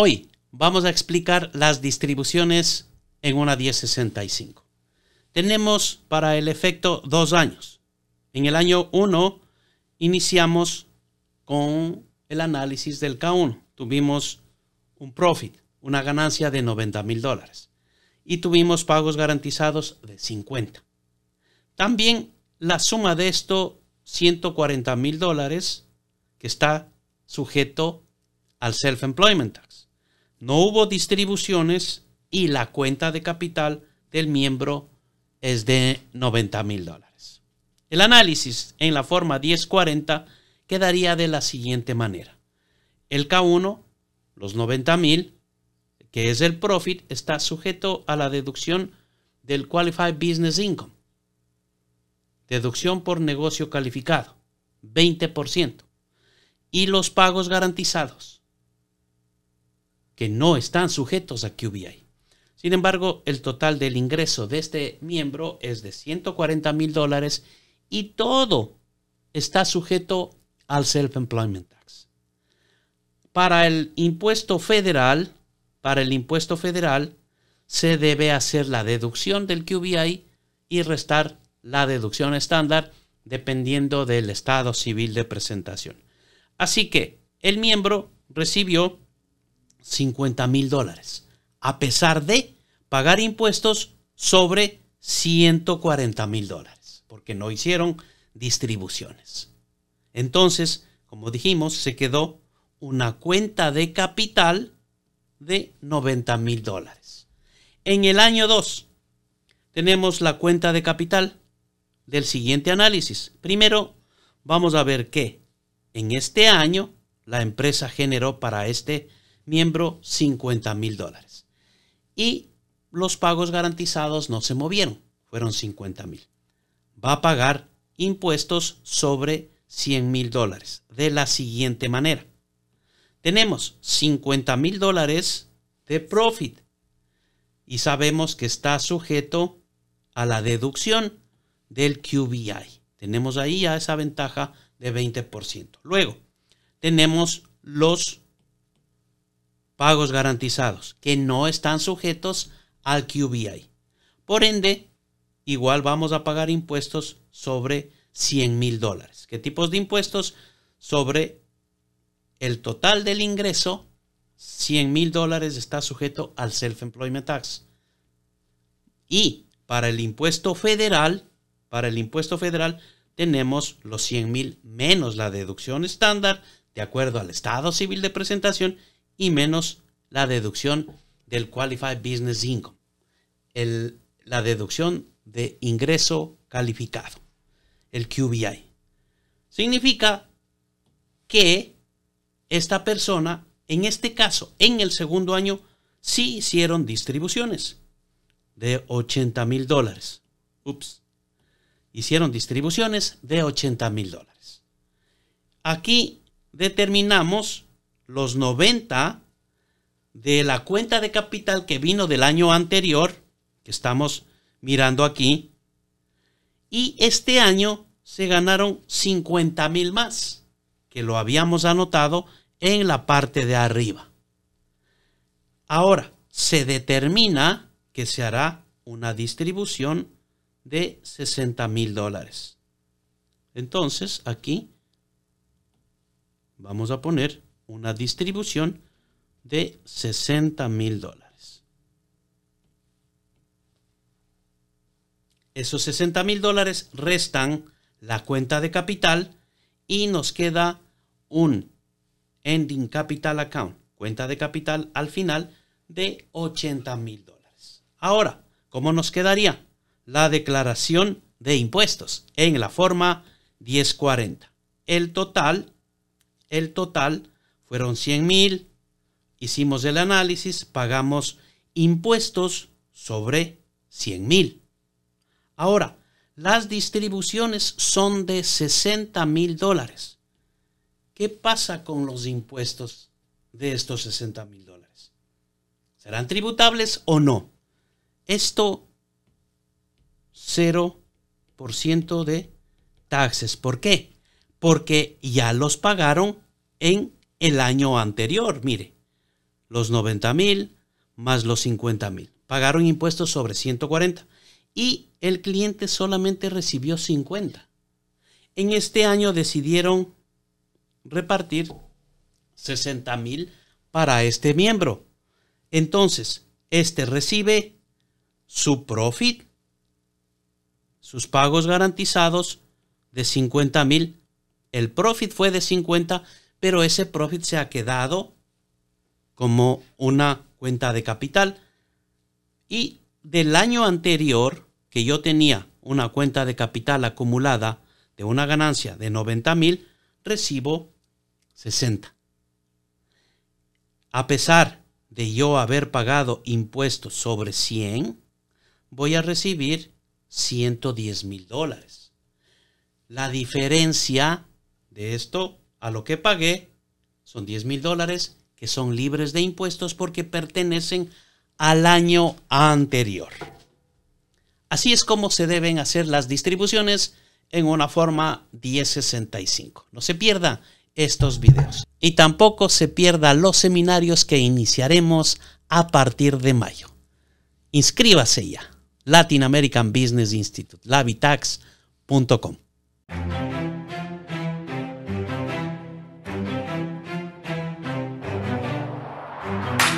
Hoy vamos a explicar las distribuciones en una 1065. Tenemos para el efecto dos años. En el año 1 iniciamos con el análisis del K1. Tuvimos un profit, una ganancia de 90 mil dólares y tuvimos pagos garantizados de 50. También la suma de esto, 140 mil dólares, que está sujeto al Self-Employment Tax no hubo distribuciones y la cuenta de capital del miembro es de 90 mil dólares. El análisis en la forma 1040 quedaría de la siguiente manera. El K1, los 90 mil, que es el profit, está sujeto a la deducción del Qualified Business Income. Deducción por negocio calificado, 20%. Y los pagos garantizados, que no están sujetos a QBI. Sin embargo, el total del ingreso de este miembro es de 140 mil dólares y todo está sujeto al Self-Employment Tax. Para el impuesto federal, para el impuesto federal, se debe hacer la deducción del QBI y restar la deducción estándar dependiendo del estado civil de presentación. Así que el miembro recibió 50 mil dólares, a pesar de pagar impuestos sobre 140 mil dólares, porque no hicieron distribuciones. Entonces, como dijimos, se quedó una cuenta de capital de 90 mil dólares. En el año 2 tenemos la cuenta de capital del siguiente análisis. Primero, vamos a ver que en este año la empresa generó para este miembro 50 mil dólares. Y los pagos garantizados no se movieron, fueron $50,000. mil. Va a pagar impuestos sobre 100 mil dólares de la siguiente manera. Tenemos 50 mil dólares de profit y sabemos que está sujeto a la deducción del QBI. Tenemos ahí ya esa ventaja de 20%. Luego, tenemos los pagos garantizados, que no están sujetos al QBI. Por ende, igual vamos a pagar impuestos sobre 100 mil dólares. ¿Qué tipos de impuestos? Sobre el total del ingreso, 100 mil dólares está sujeto al Self-Employment Tax. Y para el impuesto federal, para el impuesto federal tenemos los 100 mil menos la deducción estándar de acuerdo al estado civil de presentación y menos la deducción del Qualified Business Income, la deducción de ingreso calificado, el QBI. Significa que esta persona, en este caso, en el segundo año, sí hicieron distribuciones de 80 mil dólares. Ups. Hicieron distribuciones de 80 mil dólares. Aquí determinamos los 90 de la cuenta de capital que vino del año anterior, que estamos mirando aquí, y este año se ganaron 50 mil más, que lo habíamos anotado en la parte de arriba. Ahora, se determina que se hará una distribución de 60 mil dólares. Entonces, aquí vamos a poner una distribución de 60 mil dólares. Esos 60 mil dólares restan la cuenta de capital y nos queda un ending capital account, cuenta de capital al final de 80 mil dólares. Ahora, ¿cómo nos quedaría? La declaración de impuestos en la forma 1040. El total, el total fueron 100 mil, hicimos el análisis, pagamos impuestos sobre 100 mil. Ahora, las distribuciones son de 60 mil dólares. ¿Qué pasa con los impuestos de estos 60 mil dólares? ¿Serán tributables o no? Esto 0% de taxes. ¿Por qué? Porque ya los pagaron en el año anterior. Mire, los 90 mil más los 50 mil. Pagaron impuestos sobre 140 y el cliente solamente recibió 50. En este año decidieron repartir 60 mil para este miembro. Entonces, este recibe su profit, sus pagos garantizados de 50 mil. El profit fue de 50 pero ese profit se ha quedado como una cuenta de capital. Y del año anterior, que yo tenía una cuenta de capital acumulada de una ganancia de 90 mil, recibo 60. A pesar de yo haber pagado impuestos sobre 100, voy a recibir 110 mil dólares. La diferencia de esto a lo que pagué son 10 mil dólares que son libres de impuestos porque pertenecen al año anterior. Así es como se deben hacer las distribuciones en una forma 1065. No se pierda estos videos. Y tampoco se pierda los seminarios que iniciaremos a partir de mayo. Inscríbase ya. Latin American Business Institute, Thank you.